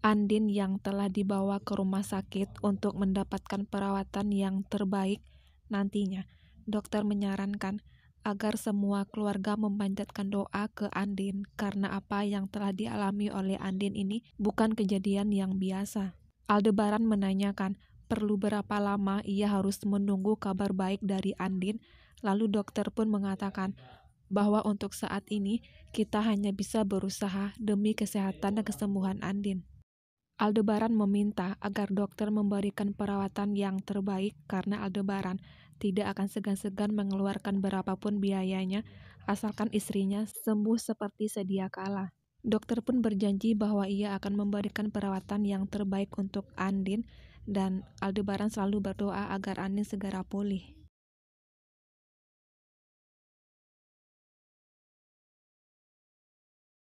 Andin yang telah dibawa ke rumah sakit untuk mendapatkan perawatan yang terbaik nantinya. Dokter menyarankan agar semua keluarga memanjatkan doa ke Andin karena apa yang telah dialami oleh Andin ini bukan kejadian yang biasa. Aldebaran menanyakan perlu berapa lama ia harus menunggu kabar baik dari Andin, lalu dokter pun mengatakan bahwa untuk saat ini kita hanya bisa berusaha demi kesehatan dan kesembuhan Andin. Aldebaran meminta agar dokter memberikan perawatan yang terbaik karena Aldebaran tidak akan segan-segan mengeluarkan berapapun biayanya asalkan istrinya sembuh seperti sedia kala. Dokter pun berjanji bahwa ia akan memberikan perawatan yang terbaik untuk Andin dan Aldebaran selalu berdoa agar Andin segera pulih.